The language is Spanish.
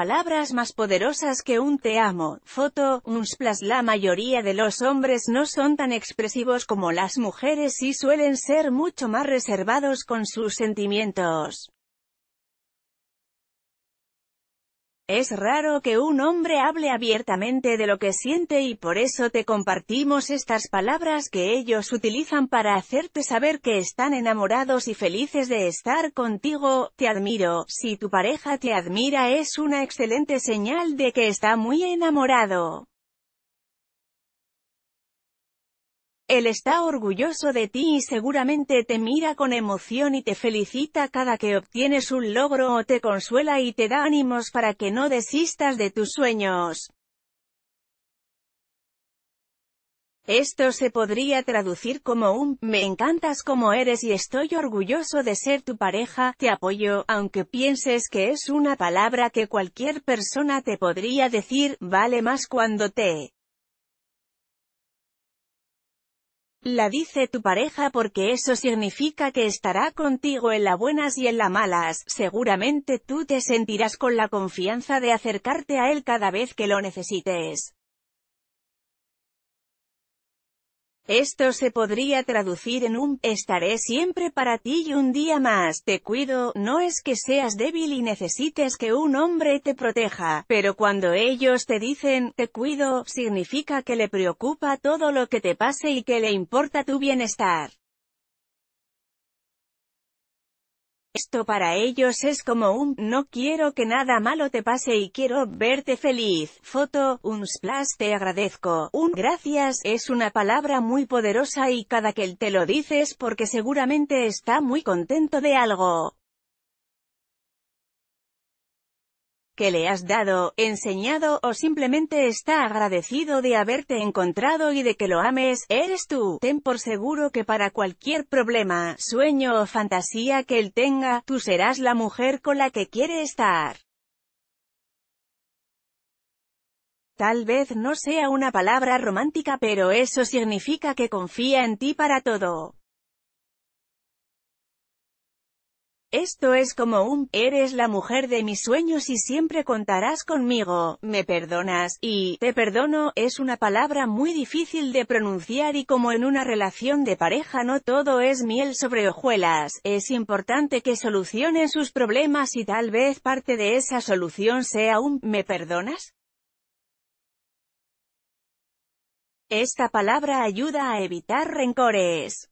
palabras más poderosas que un te amo, foto, un La mayoría de los hombres no son tan expresivos como las mujeres y suelen ser mucho más reservados con sus sentimientos. Es raro que un hombre hable abiertamente de lo que siente y por eso te compartimos estas palabras que ellos utilizan para hacerte saber que están enamorados y felices de estar contigo, te admiro, si tu pareja te admira es una excelente señal de que está muy enamorado. Él está orgulloso de ti y seguramente te mira con emoción y te felicita cada que obtienes un logro o te consuela y te da ánimos para que no desistas de tus sueños. Esto se podría traducir como un, me encantas como eres y estoy orgulloso de ser tu pareja, te apoyo, aunque pienses que es una palabra que cualquier persona te podría decir, vale más cuando te La dice tu pareja porque eso significa que estará contigo en las buenas y en las malas, seguramente tú te sentirás con la confianza de acercarte a él cada vez que lo necesites. Esto se podría traducir en un, estaré siempre para ti y un día más, te cuido, no es que seas débil y necesites que un hombre te proteja, pero cuando ellos te dicen, te cuido, significa que le preocupa todo lo que te pase y que le importa tu bienestar. Esto para ellos es como un, no quiero que nada malo te pase y quiero verte feliz, foto, un splash te agradezco, un gracias, es una palabra muy poderosa y cada que él te lo dices porque seguramente está muy contento de algo. que le has dado, enseñado o simplemente está agradecido de haberte encontrado y de que lo ames, eres tú. Ten por seguro que para cualquier problema, sueño o fantasía que él tenga, tú serás la mujer con la que quiere estar. Tal vez no sea una palabra romántica pero eso significa que confía en ti para todo. Esto es como un, eres la mujer de mis sueños y siempre contarás conmigo, me perdonas, y, te perdono, es una palabra muy difícil de pronunciar y como en una relación de pareja no todo es miel sobre hojuelas, es importante que solucionen sus problemas y tal vez parte de esa solución sea un, ¿me perdonas? Esta palabra ayuda a evitar rencores.